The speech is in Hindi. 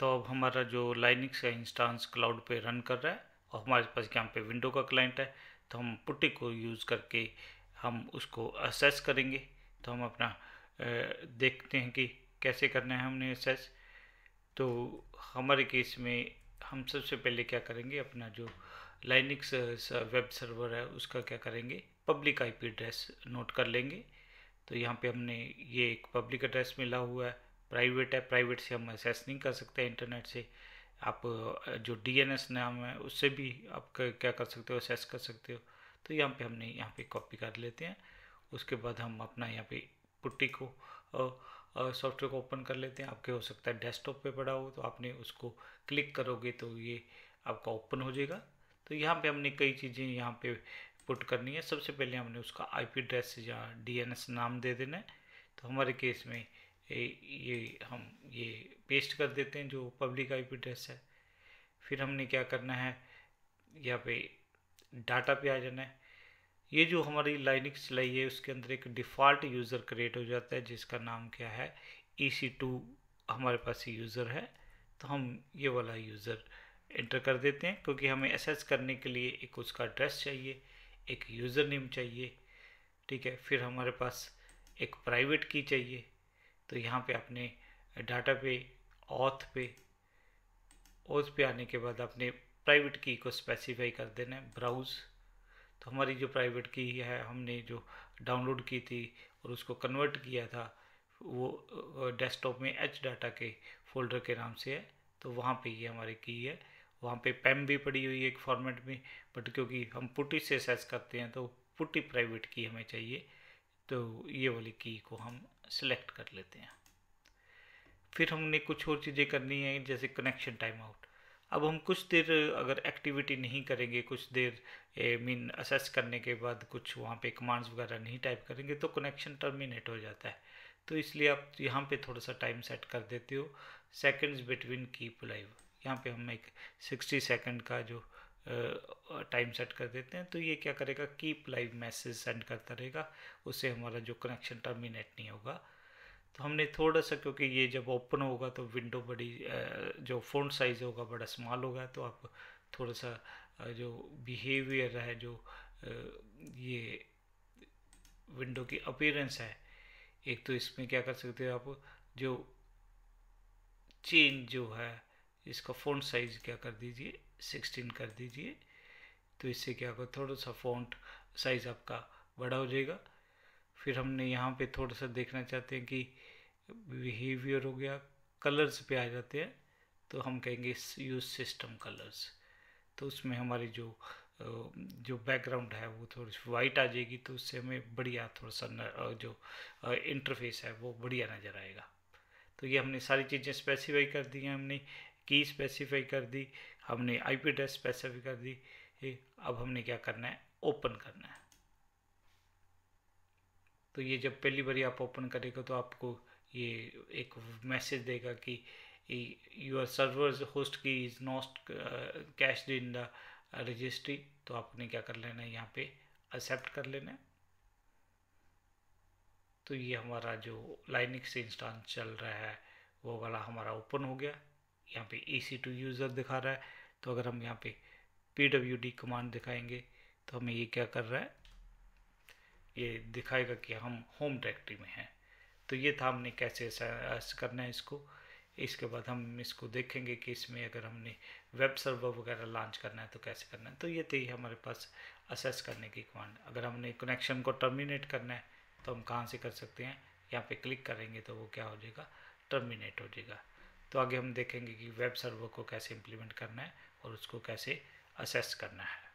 तो अब हमारा जो लाइनिक्स का इंस्टांस क्लाउड पे रन कर रहा है और हमारे पास यहाँ पे विंडो का क्लाइंट है तो हम पुट्टी को यूज़ करके हम उसको असेस करेंगे तो हम अपना देखते हैं कि कैसे करना है हमने असेस तो हमारे केस में हम सबसे पहले क्या करेंगे अपना जो लाइनिक्स वेब सर्वर है उसका क्या करेंगे पब्लिक आईपी एड्रेस नोट कर लेंगे तो यहाँ पे हमने ये एक पब्लिक एड्रेस मिला हुआ है प्राइवेट है प्राइवेट से हम नहीं कर सकते इंटरनेट से आप जो डीएनएस नाम है उससे भी आप क्या कर सकते हो असेस कर सकते हो तो यहाँ पे हमने यहाँ पे कॉपी कर लेते हैं उसके बाद हम अपना यहाँ पे पुट्टी को सॉफ्टवेयर को ओपन कर लेते हैं आपके हो सकता है डेस्कटॉप पे पड़ा हो तो आपने उसको क्लिक करोगे तो ये आपका ओपन हो जाएगा तो यहाँ पे हमने कई चीज़ें यहाँ पे पुट करनी है सबसे पहले हमने उसका आईपी एड्रेस या डी नाम दे देना है तो हमारे केस में ये हम ये पेस्ट कर देते हैं जो पब्लिक आईपी एड्रेस है फिर हमने क्या करना है यहाँ पे डाटा पे आ जाना है ये जो हमारी लाइनिंग चलाई है उसके अंदर एक डिफ़ॉल्ट यूज़र क्रिएट हो जाता है जिसका नाम क्या है ई हमारे पास यूज़र है तो हम ये वाला यूज़र एंटर कर देते हैं क्योंकि हमें एसेस करने के लिए एक उसका एड्रेस चाहिए एक यूज़र नेम चाहिए ठीक है फिर हमारे पास एक प्राइवेट की चाहिए तो यहाँ पे आपने डाटा पे ऑथ पे ओथ पे आने के बाद आपने प्राइवेट की को स्पेसिफाई कर देना है ब्राउज़ तो हमारी जो प्राइवेट की है हमने जो डाउनलोड की थी और उसको कन्वर्ट किया था वो डेस्कटॉप में एच डाटा के फोल्डर के नाम से है तो वहाँ पे ये हमारी की है वहाँ पे पैम e भी पड़ी हुई है एक फॉर्मेट में बट क्योंकि हम पुटी से सेस करते हैं तो पुटी प्राइवेट की हमें चाहिए तो ये वाली की को हम सिलेक्ट कर लेते हैं फिर हमने कुछ और चीज़ें करनी है जैसे कनेक्शन टाइम आउट अब हम कुछ देर अगर एक्टिविटी नहीं करेंगे कुछ देर मीन असेस करने के बाद कुछ वहाँ पे कमांड्स वगैरह नहीं टाइप करेंगे तो कनेक्शन टर्मिनेट हो जाता है तो इसलिए आप यहाँ पे थोड़ा सा टाइम सेट कर देते हो सेकंड्स बिटवीन कीप लाइव यहाँ पे हम एक सिक्सटी सेकंड का जो टाइम सेट कर देते हैं तो ये क्या करेगा कीप लाइव मैसेज सेंड करता रहेगा उससे हमारा जो कनेक्शन टर्मिनेट नहीं होगा तो हमने थोड़ा सा क्योंकि ये जब ओपन होगा तो विंडो बड़ी जो फोन साइज़ होगा बड़ा स्मॉल होगा तो आप थोड़ा सा जो बिहेवियर है जो ये विंडो की अपीयरेंस है एक तो इसमें क्या कर सकते हो आप जो चेंज जो है इसका फ़ॉन्ट साइज़ क्या कर दीजिए सिक्सटीन कर दीजिए तो इससे क्या होगा थोड़ा सा फ़ॉन्ट साइज़ आपका बड़ा हो जाएगा फिर हमने यहाँ पे थोड़ा सा देखना चाहते हैं कि बिहेवियर हो गया कलर्स पे आ जाते हैं तो हम कहेंगे यूज सिस्टम कलर्स तो उसमें हमारी जो जो बैकग्राउंड है वो थोड़ी सी वाइट आ जाएगी तो उससे हमें बढ़िया थोड़ा सा जो इंटरफेस है वो बढ़िया नज़र आएगा तो ये हमने सारी चीज़ें स्पेसिफाई कर दी हैं हमने की स्पेसिफाई कर दी हमने आईपी एड्रेस स्पेसिफाई कर दी अब हमने क्या करना है ओपन करना है तो ये जब पहली बार आप ओपन करेगा तो आपको ये एक मैसेज देगा कि your server host key is not cached in the registry तो आपने क्या कर लेना है यहाँ पे एक्सेप्ट कर लेना है तो ये हमारा जो लाइनिक इंस्टॉल चल रहा है वो वाला हमारा ओपन हो गया यहाँ पे ए सी टू यूज़र दिखा रहा है तो अगर हम यहाँ पे पी डब्ल्यू डी कमांड दिखाएंगे तो हमें ये क्या कर रहा है ये दिखाएगा कि हम होम डायरेक्टरी में हैं तो ये था हमने कैसे करना है इसको इसके बाद हम इसको देखेंगे कि इसमें अगर हमने वेब सर्वर वगैरह लॉन्च करना है तो कैसे करना है तो ये थी हमारे पास असेस करने की कमांड अगर हमने कनेक्शन को टर्मिनेट करना है तो हम कहाँ से कर सकते हैं यहाँ पे क्लिक करेंगे तो वो क्या हो जाएगा टर्मिनेट हो जाएगा तो आगे हम देखेंगे कि वेब सर्वर को कैसे इम्प्लीमेंट करना है और उसको कैसे असेस करना है